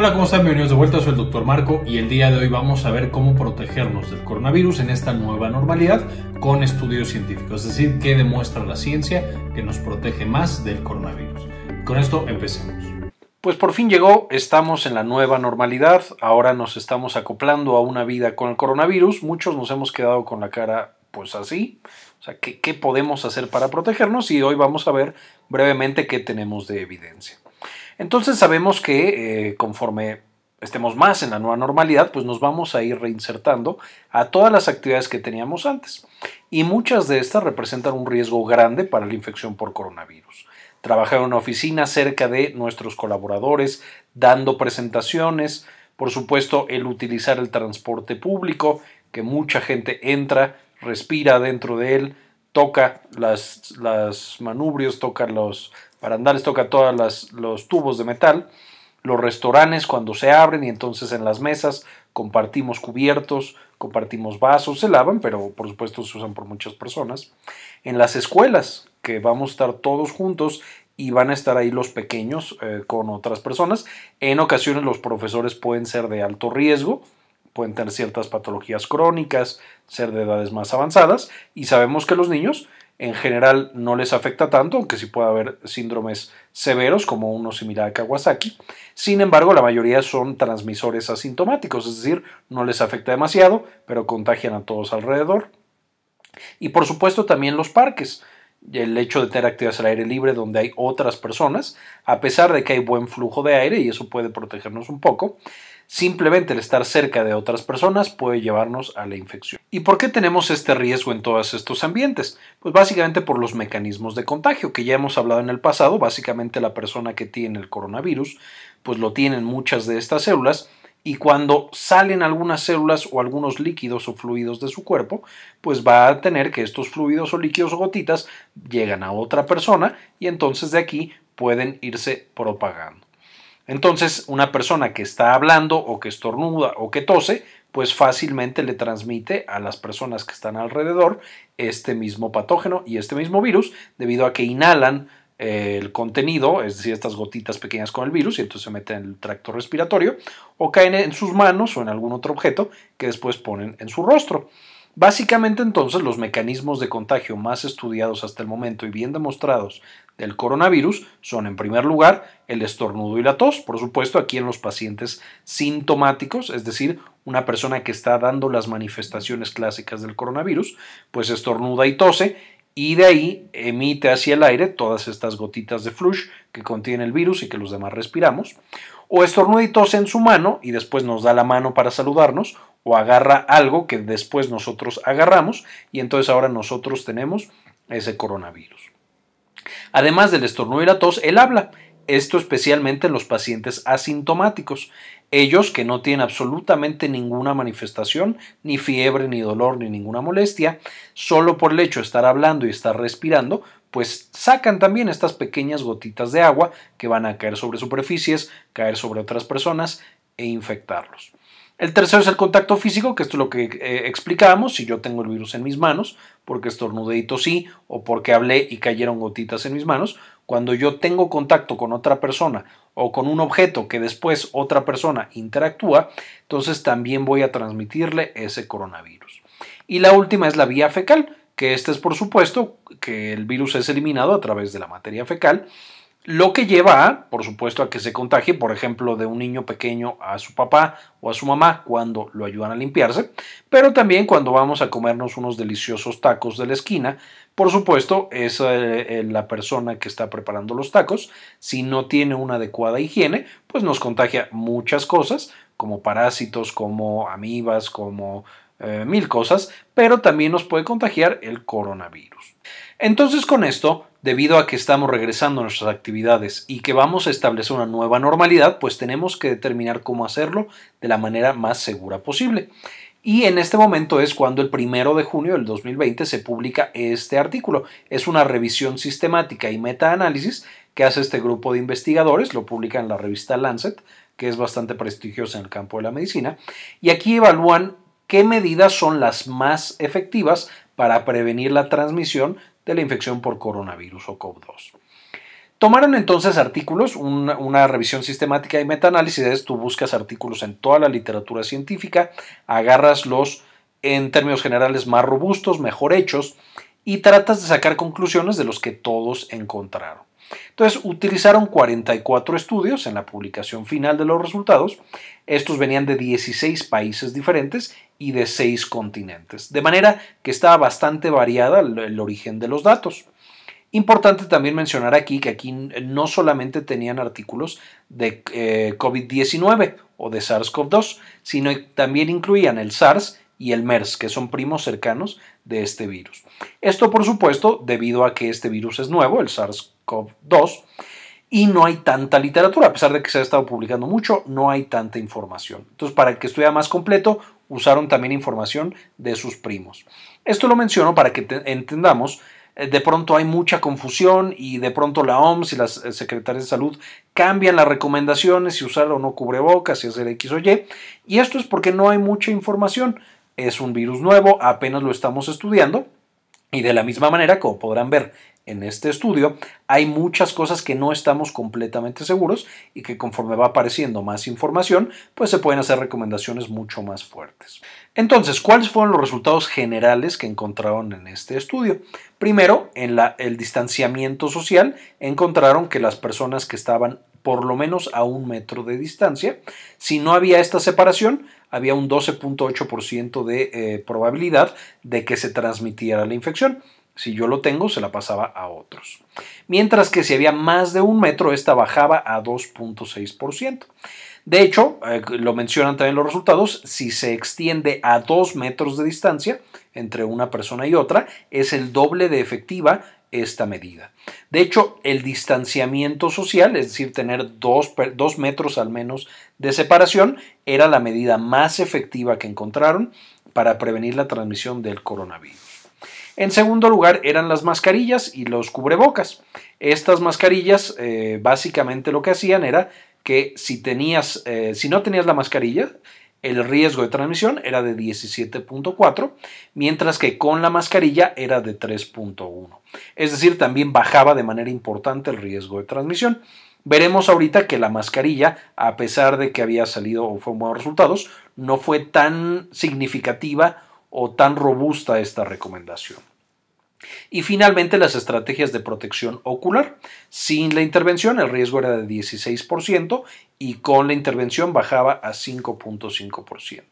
Hola, ¿cómo están? Bienvenidos de vuelta, soy el Dr. Marco y el día de hoy vamos a ver cómo protegernos del coronavirus en esta nueva normalidad con estudios científicos, es decir, qué demuestra la ciencia que nos protege más del coronavirus. Con esto empecemos. Pues por fin llegó, estamos en la nueva normalidad, ahora nos estamos acoplando a una vida con el coronavirus, muchos nos hemos quedado con la cara pues así, o sea, ¿qué, qué podemos hacer para protegernos? Y hoy vamos a ver brevemente qué tenemos de evidencia. Entonces sabemos que eh, conforme estemos más en la nueva normalidad, pues nos vamos a ir reinsertando a todas las actividades que teníamos antes. Y muchas de estas representan un riesgo grande para la infección por coronavirus. Trabajar en una oficina cerca de nuestros colaboradores, dando presentaciones, por supuesto el utilizar el transporte público, que mucha gente entra, respira dentro de él, toca las, las manubrios, toca los, para andar les toca todos los tubos de metal, los restaurantes cuando se abren y entonces en las mesas compartimos cubiertos, compartimos vasos, se lavan, pero por supuesto se usan por muchas personas. En las escuelas, que vamos a estar todos juntos y van a estar ahí los pequeños eh, con otras personas. En ocasiones los profesores pueden ser de alto riesgo, pueden tener ciertas patologías crónicas, ser de edades más avanzadas y sabemos que los niños en general no les afecta tanto, aunque sí puede haber síndromes severos como uno similar a Kawasaki. Sin embargo, la mayoría son transmisores asintomáticos, es decir, no les afecta demasiado, pero contagian a todos alrededor. Y por supuesto también los parques el hecho de tener actividades al aire libre donde hay otras personas, a pesar de que hay buen flujo de aire y eso puede protegernos un poco, simplemente el estar cerca de otras personas puede llevarnos a la infección. ¿Y por qué tenemos este riesgo en todos estos ambientes? Pues básicamente por los mecanismos de contagio que ya hemos hablado en el pasado, básicamente la persona que tiene el coronavirus, pues lo tienen muchas de estas células y cuando salen algunas células o algunos líquidos o fluidos de su cuerpo, pues va a tener que estos fluidos o líquidos o gotitas llegan a otra persona y entonces de aquí pueden irse propagando. Entonces, una persona que está hablando o que estornuda o que tose, pues fácilmente le transmite a las personas que están alrededor este mismo patógeno y este mismo virus, debido a que inhalan el contenido, es decir, estas gotitas pequeñas con el virus, y entonces se mete en el tracto respiratorio, o caen en sus manos o en algún otro objeto que después ponen en su rostro. Básicamente entonces los mecanismos de contagio más estudiados hasta el momento y bien demostrados del coronavirus son en primer lugar el estornudo y la tos, por supuesto aquí en los pacientes sintomáticos, es decir, una persona que está dando las manifestaciones clásicas del coronavirus, pues estornuda y tose y de ahí emite hacia el aire todas estas gotitas de flush que contiene el virus y que los demás respiramos. O estornuda y tose en su mano y después nos da la mano para saludarnos, o agarra algo que después nosotros agarramos y entonces ahora nosotros tenemos ese coronavirus. Además del estornudo y la tos, él habla esto especialmente en los pacientes asintomáticos, ellos que no tienen absolutamente ninguna manifestación, ni fiebre, ni dolor, ni ninguna molestia, solo por el hecho de estar hablando y estar respirando, pues sacan también estas pequeñas gotitas de agua que van a caer sobre superficies, caer sobre otras personas e infectarlos. El tercero es el contacto físico, que esto es lo que eh, explicábamos, si yo tengo el virus en mis manos, porque estornudé y tosí o porque hablé y cayeron gotitas en mis manos, cuando yo tengo contacto con otra persona o con un objeto que después otra persona interactúa, entonces también voy a transmitirle ese coronavirus. Y la última es la vía fecal, que este es por supuesto que el virus es eliminado a través de la materia fecal, lo que lleva por supuesto, a que se contagie, por ejemplo, de un niño pequeño a su papá o a su mamá cuando lo ayudan a limpiarse, pero también cuando vamos a comernos unos deliciosos tacos de la esquina, por supuesto, es eh, eh, la persona que está preparando los tacos. Si no tiene una adecuada higiene, pues nos contagia muchas cosas, como parásitos, como amibas, como eh, mil cosas, pero también nos puede contagiar el coronavirus. Entonces con esto, debido a que estamos regresando a nuestras actividades y que vamos a establecer una nueva normalidad, pues tenemos que determinar cómo hacerlo de la manera más segura posible. Y en este momento es cuando el primero de junio del 2020 se publica este artículo. Es una revisión sistemática y metaanálisis que hace este grupo de investigadores, lo publica en la revista Lancet, que es bastante prestigiosa en el campo de la medicina, y aquí evalúan qué medidas son las más efectivas para prevenir la transmisión de la infección por coronavirus o covid 2 Tomaron entonces artículos, una, revisión sistemática y metaanálisis es tú buscas artículos en toda la literatura científica, agarras los en términos generales más robustos, mejor hechos y tratas de sacar conclusiones de los que todos encontraron. Entonces utilizaron 44 estudios en la publicación final de los resultados. Estos venían de 16 países diferentes y de 6 continentes, de manera que estaba bastante variada el origen de los datos. Importante también mencionar aquí que aquí no solamente tenían artículos de eh, COVID-19 o de SARS-CoV-2, sino que también incluían el SARS y el MERS, que son primos cercanos de este virus. Esto, por supuesto, debido a que este virus es nuevo, el SARS-CoV-2, y no hay tanta literatura, a pesar de que se ha estado publicando mucho, no hay tanta información. Entonces, para que estuviera más completo, usaron también información de sus primos. Esto lo menciono para que entendamos eh, de pronto hay mucha confusión y de pronto la OMS y las eh, secretarias de salud cambian las recomendaciones si usar o no cubrebocas, si hacer X o Y. Y esto es porque no hay mucha información. Es un virus nuevo, apenas lo estamos estudiando. Y de la misma manera, como podrán ver, en este estudio, hay muchas cosas que no estamos completamente seguros y que conforme va apareciendo más información, pues se pueden hacer recomendaciones mucho más fuertes. Entonces, ¿cuáles fueron los resultados generales que encontraron en este estudio? Primero, en el distanciamiento social, encontraron que las personas que estaban por lo menos a un metro de distancia, si no había esta separación, había un 12.8% de eh, probabilidad de que se transmitiera la infección. Si yo lo tengo, se la pasaba a otros. Mientras que si había más de un metro, esta bajaba a 2.6%. De hecho, eh, lo mencionan también los resultados, si se extiende a dos metros de distancia entre una persona y otra, es el doble de efectiva esta medida. De hecho, el distanciamiento social, es decir, tener dos, metros al menos de separación, era la medida más efectiva que encontraron para prevenir la transmisión del coronavirus. En segundo lugar eran las mascarillas y los cubrebocas. Estas mascarillas eh, básicamente lo que hacían era que si, tenías, eh, si no tenías la mascarilla, el riesgo de transmisión era de 17.4, mientras que con la mascarilla era de 3.1. Es decir, también bajaba de manera importante el riesgo de transmisión. Veremos ahorita que la mascarilla, a pesar de que había salido o fue buenos resultados, no fue tan significativa o tan robusta esta recomendación. Y finalmente las estrategias de protección ocular. Sin la intervención el riesgo era de 16% y con la intervención bajaba a 5.5%.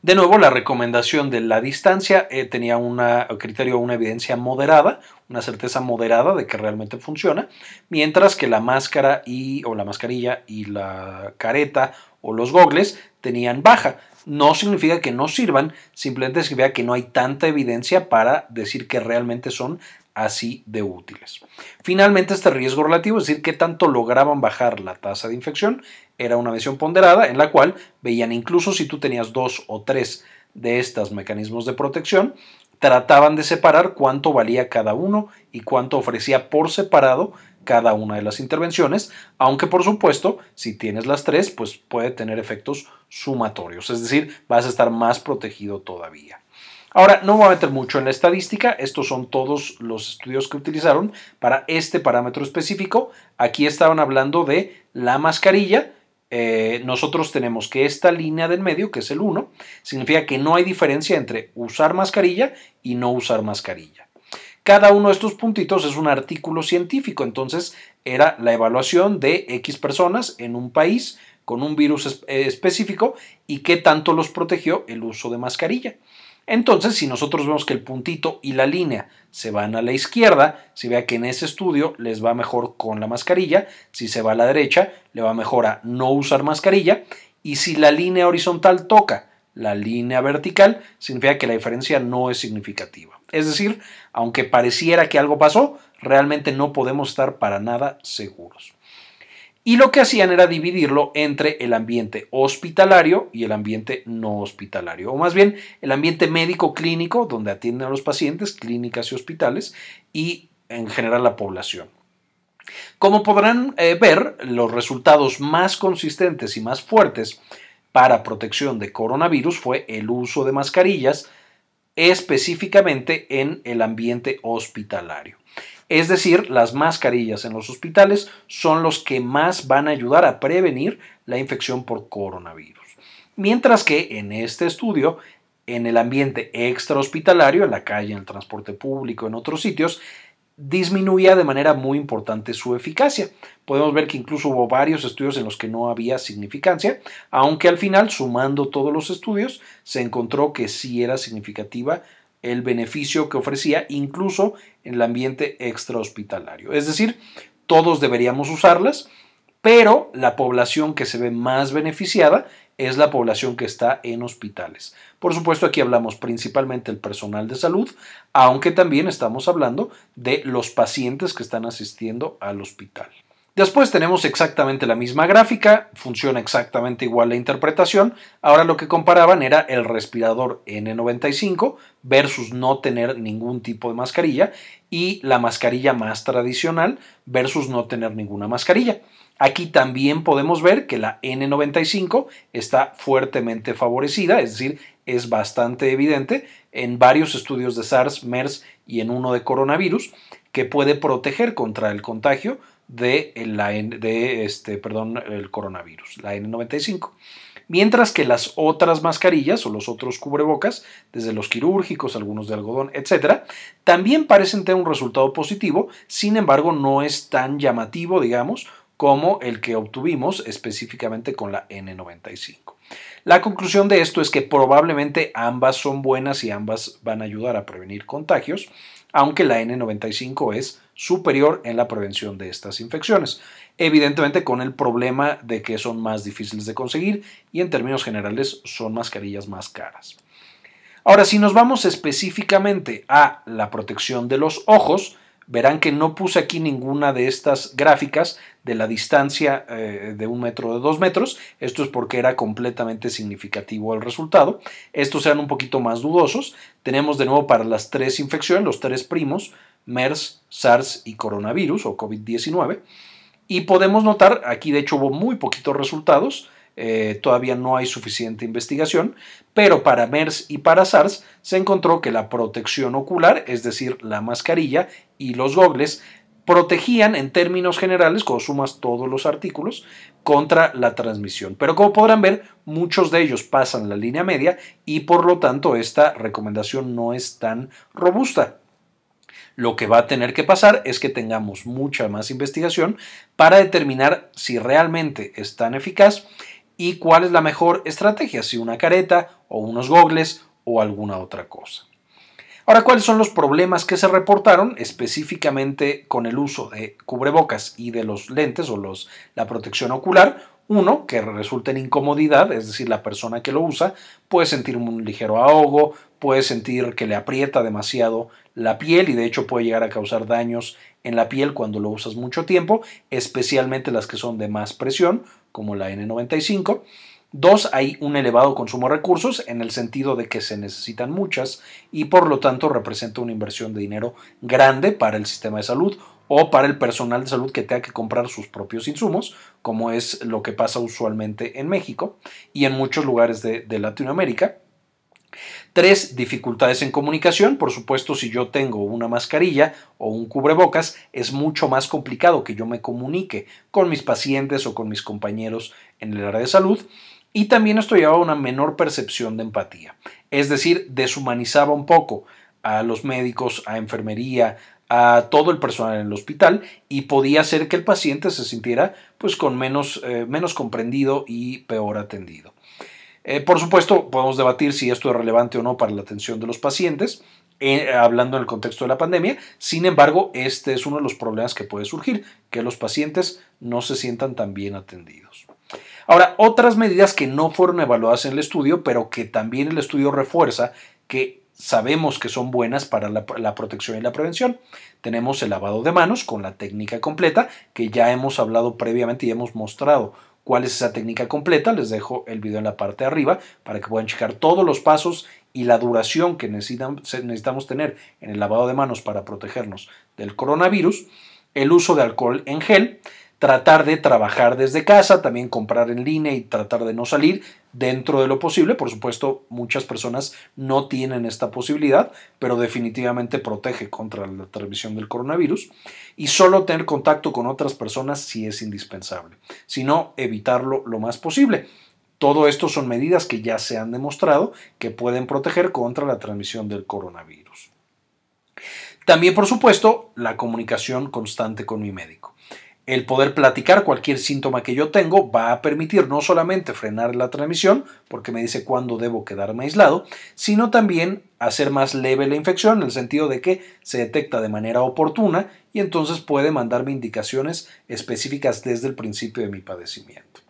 De nuevo, la recomendación de la distancia eh, tenía un criterio, una evidencia moderada, una certeza moderada de que realmente funciona, mientras que la máscara y, o la mascarilla y la careta o los gogles tenían baja. No significa que no sirvan, simplemente es que no hay tanta evidencia para decir que realmente son así de útiles. Finalmente, este riesgo relativo, es decir, qué tanto lograban bajar la tasa de infección, era una visión ponderada en la cual veían incluso si tú tenías dos o tres de estos mecanismos de protección, trataban de separar cuánto valía cada uno y cuánto ofrecía por separado cada una de las intervenciones, aunque por supuesto, si tienes las tres, pues puede tener efectos sumatorios, es decir, vas a estar más protegido todavía. Ahora, no voy a meter mucho en la estadística, estos son todos los estudios que utilizaron para este parámetro específico. Aquí estaban hablando de la mascarilla. Eh, nosotros tenemos que esta línea del medio, que es el 1, significa que no hay diferencia entre usar mascarilla y no usar mascarilla. Cada uno de estos puntitos es un artículo científico, entonces era la evaluación de X personas en un país con un virus eh, específico y qué tanto los protegió el uso de mascarilla. Entonces, si nosotros vemos que el puntito y la línea se van a la izquierda, se vea que en ese estudio les va mejor con la mascarilla, si se va a la derecha, le va mejor a no usar mascarilla, y si la línea horizontal toca la línea vertical, significa que la diferencia no es significativa. Es decir, aunque pareciera que algo pasó, realmente no podemos estar para nada seguros. Y lo que hacían era dividirlo entre el ambiente hospitalario y el ambiente no hospitalario, o más bien el ambiente médico clínico, donde atienden a los pacientes, clínicas y hospitales, y en general la población. Como podrán eh, ver, los resultados más consistentes y más fuertes para protección de coronavirus fue el uso de mascarillas, específicamente en el ambiente hospitalario. Es decir, las mascarillas en los hospitales son los que más van a ayudar a prevenir la infección por coronavirus. Mientras que en este estudio, en el ambiente extrahospitalario, en la calle, en el transporte público, en otros sitios, disminuía de manera muy importante su eficacia. Podemos ver que incluso hubo varios estudios en los que no había significancia, aunque al final, sumando todos los estudios, se encontró que sí era significativa el beneficio que ofrecía incluso en el ambiente extrahospitalario. Es decir, todos deberíamos usarlas, pero la población que se ve más beneficiada es la población que está en hospitales. Por supuesto, aquí hablamos principalmente del personal de salud, aunque también estamos hablando de los pacientes que están asistiendo al hospital. Después tenemos exactamente la misma gráfica, funciona exactamente igual la interpretación. Ahora lo que comparaban era el respirador N95 versus no tener ningún tipo de mascarilla y la mascarilla más tradicional versus no tener ninguna mascarilla. Aquí también podemos ver que la N95 está fuertemente favorecida, es decir, es bastante evidente en varios estudios de SARS, MERS y en uno de coronavirus, que puede proteger contra el contagio de, la, de este, perdón, el coronavirus, la N95. Mientras que las otras mascarillas o los otros cubrebocas, desde los quirúrgicos, algunos de algodón, etcétera, también parecen tener un resultado positivo, sin embargo no es tan llamativo, digamos, como el que obtuvimos específicamente con la N95. La conclusión de esto es que probablemente ambas son buenas y ambas van a ayudar a prevenir contagios, aunque la N95 es superior en la prevención de estas infecciones, evidentemente con el problema de que son más difíciles de conseguir y en términos generales son mascarillas más caras. Ahora, si nos vamos específicamente a la protección de los ojos, verán que no puse aquí ninguna de estas gráficas de la distancia eh, de un metro o de dos metros. Esto es porque era completamente significativo el resultado. Estos eran un poquito más dudosos. Tenemos de nuevo para las tres infecciones, los tres primos, MERS, SARS y coronavirus o COVID-19. Y podemos notar, aquí de hecho hubo muy poquitos resultados, eh, todavía no hay suficiente investigación, pero para MERS y para SARS se encontró que la protección ocular, es decir, la mascarilla y los gogles, protegían en términos generales, cuando sumas todos los artículos, contra la transmisión. Pero como podrán ver, muchos de ellos pasan la línea media y por lo tanto esta recomendación no es tan robusta. Lo que va a tener que pasar es que tengamos mucha más investigación para determinar si realmente es tan eficaz y cuál es la mejor estrategia, si una careta o unos gogles o alguna otra cosa. Ahora, ¿cuáles son los problemas que se reportaron específicamente con el uso de cubrebocas y de los lentes o los, la protección ocular? Uno, que resulte en incomodidad, es decir, la persona que lo usa puede sentir un ligero ahogo, puede sentir que le aprieta demasiado la piel y de hecho puede llegar a causar daños en la piel cuando lo usas mucho tiempo, especialmente las que son de más presión, como la N95. Dos, hay un elevado consumo de recursos en el sentido de que se necesitan muchas y por lo tanto representa una inversión de dinero grande para el sistema de salud o para el personal de salud que tenga que comprar sus propios insumos, como es lo que pasa usualmente en México y en muchos lugares de, Latinoamérica. Tres, dificultades en comunicación. Por supuesto, si yo tengo una mascarilla o un cubrebocas, es mucho más complicado que yo me comunique con mis pacientes o con mis compañeros en el área de salud. Y también esto llevaba a una menor percepción de empatía. Es decir, deshumanizaba un poco a los médicos, a enfermería, a todo el personal en el hospital y podía hacer que el paciente se sintiera pues con menos, eh, menos comprendido y peor atendido. Eh, por supuesto, podemos debatir si esto es relevante o no para la atención de los pacientes, eh, hablando en el contexto de la pandemia. Sin embargo, este es uno de los problemas que puede surgir, que los pacientes no se sientan tan bien atendidos. Ahora, otras medidas que no fueron evaluadas en el estudio, pero que también el estudio refuerza que sabemos que son buenas para la, protección y la prevención. Tenemos el lavado de manos con la técnica completa, que ya hemos hablado previamente y hemos mostrado cuál es esa técnica completa. Les dejo el video en la parte de arriba para que puedan checar todos los pasos y la duración que necesitamos tener en el lavado de manos para protegernos del coronavirus. El uso de alcohol en gel tratar de trabajar desde casa, también comprar en línea y tratar de no salir dentro de lo posible. Por supuesto, muchas personas no tienen esta posibilidad, pero definitivamente protege contra la transmisión del coronavirus. Y solo tener contacto con otras personas si es indispensable, sino evitarlo lo más posible. Todo esto son medidas que ya se han demostrado que pueden proteger contra la transmisión del coronavirus. También, por supuesto, la comunicación constante con mi médico. El poder platicar cualquier síntoma que yo tengo va a permitir no solamente frenar la transmisión, porque me dice cuándo debo quedarme aislado, sino también hacer más leve la infección, en el sentido de que se detecta de manera oportuna y entonces puede mandarme indicaciones específicas desde el principio de mi padecimiento.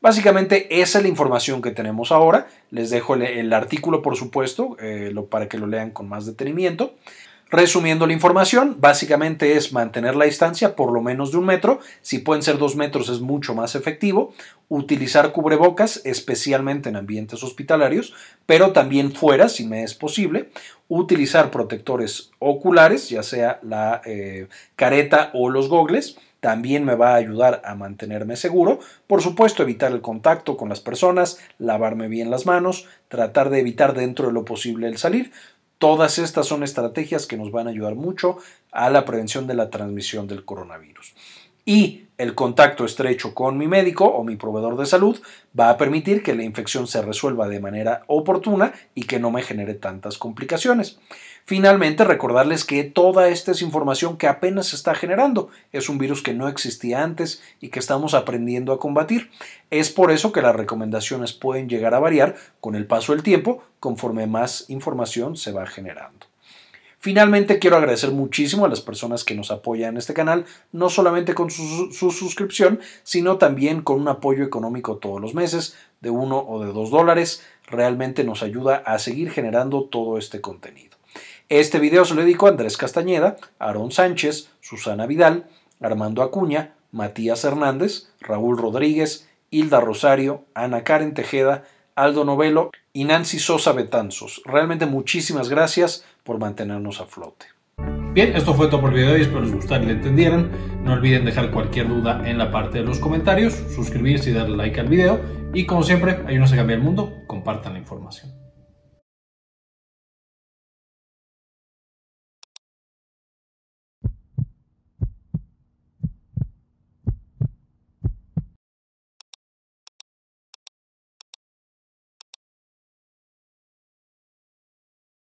Básicamente esa es la información que tenemos ahora. Les dejo el, artículo, por supuesto, eh, para que lo lean con más detenimiento. Resumiendo la información, básicamente es mantener la distancia por lo menos de un metro, si pueden ser dos metros es mucho más efectivo, utilizar cubrebocas, especialmente en ambientes hospitalarios, pero también fuera si me es posible, utilizar protectores oculares, ya sea la eh, careta o los gogles, también me va a ayudar a mantenerme seguro. Por supuesto, evitar el contacto con las personas, lavarme bien las manos, tratar de evitar dentro de lo posible el salir. Todas estas son estrategias que nos van a ayudar mucho a la prevención de la transmisión del coronavirus y el contacto estrecho con mi médico o mi proveedor de salud va a permitir que la infección se resuelva de manera oportuna y que no me genere tantas complicaciones. Finalmente, recordarles que toda esta información que apenas se está generando. Es un virus que no existía antes y que estamos aprendiendo a combatir. Es por eso que las recomendaciones pueden llegar a variar con el paso del tiempo conforme más información se va generando. Finalmente, quiero agradecer muchísimo a las personas que nos apoyan en este canal, no solamente con su, suscripción, sino también con un apoyo económico todos los meses de uno o de dos dólares. Realmente nos ayuda a seguir generando todo este contenido. Este video se lo dedico a Andrés Castañeda, Aarón Sánchez, Susana Vidal, Armando Acuña, Matías Hernández, Raúl Rodríguez, Hilda Rosario, Ana Karen Tejeda, Aldo Novelo y Nancy Sosa Betanzos. Realmente muchísimas gracias por mantenernos a flote. Bien, esto fue todo por el video de hoy, espero les gustara y le entendieran. No olviden dejar cualquier duda en la parte de los comentarios, suscribirse y darle like al video. Y como siempre, no a cambiar el mundo, compartan la información.